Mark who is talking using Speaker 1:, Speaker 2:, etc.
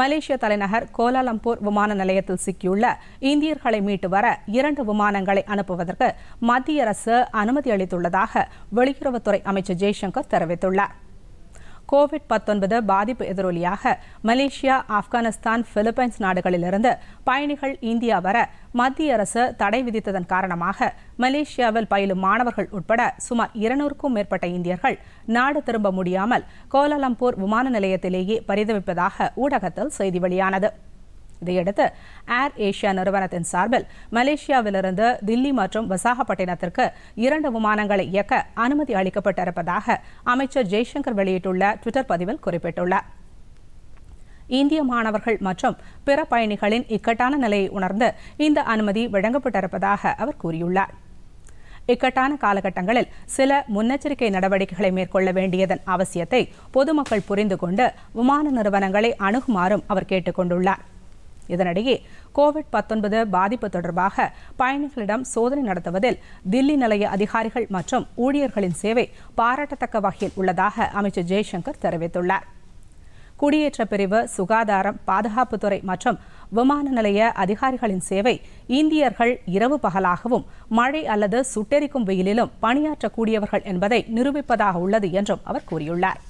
Speaker 1: மலேசிய தலைநகர் கோலாலம்பூர் விமான நிலையத்தில் சிக்கியுள்ள இந்தியர்களை மீட்டு வர இரண்டு விமானங்களை அனுப்புவதற்கு மத்திய அரசு அனுமதி அளித்துள்ளதாக வெளியுறவுத்துறை அமைச்சர் ஜெய்சங்கர் தெரிவித்துள்ளார் கோவிட் பத்தொன்பது பாதிப்பு எதிரொலியாக மலேசியா ஆப்கானிஸ்தான் பிலிப்பைன்ஸ் நாடுகளிலிருந்து பயணிகள் இந்தியா வர மத்திய அரசு தடை விதித்ததன் காரணமாக மலேசியாவில் பயிலும் மாணவர்கள் உட்பட சுமார் இருநூறுக்கும் மேற்பட்ட இந்தியர்கள் நாடு திரும்ப முடியாமல் கோலாலம்பூர் விமான நிலையத்திலேயே பரிதவிப்பதாக ஊடகத்தில் செய்தி வெளியானது இதையடுத்து ஏர் ஏஷியா நிறுவனத்தின் சார்பில் மலேசியாவிலிருந்து தில்லி மற்றும் விசாகப்பட்டினத்திற்கு இரண்டு விமானங்களை இயக்க அனுமதி அளிக்கப்பட்டிருப்பதாக அமைச்சர் ஜெய்சங்கர் வெளியிட்டுள்ள டுவிட்டர் பதிவில் குறிப்பிட்டுள்ளார் இந்திய மாணவர்கள் மற்றும் பிற பயணிகளின் இக்கட்டான நிலையை உணர்ந்து இந்த அனுமதி வழங்கப்பட்டிருப்பதாக அவர் கூறியுள்ளார் இக்கட்டான காலகட்டங்களில் சில முன்னெச்சரிக்கை நடவடிக்கைகளை மேற்கொள்ள வேண்டியதன் அவசியத்தை பொதுமக்கள் புரிந்து கொண்டு விமான நிறுவனங்களை அணுகுமாறும் அவர் கேட்டுக் கொண்டுள்ளார் இதனிடையே கோவிட் பத்தொன்பது பாதிப்பு தொடர்பாக பயணிகளிடம் சோதனை நடத்துவதில் தில்லி நிலைய அதிகாரிகள் மற்றும் ஊழியர்களின் சேவை பாராட்டத்தக்க வகையில் உள்ளதாக அமைச்சர் ஜெய்சங்கர் தெரிவித்துள்ளார் குடியேற்ற பிரிவு சுகாதாரம் பாதுகாப்புத்துறை மற்றும் விமான நிலைய அதிகாரிகளின் சேவை இந்தியர்கள் இரவு பகலாகவும் மழை அல்லது சுட்டெரிக்கும் வெயிலிலும் பணியாற்றக்கூடியவர்கள் என்பதை நிரூபிப்பதாக உள்ளது என்றும் அவர் கூறியுள்ளார்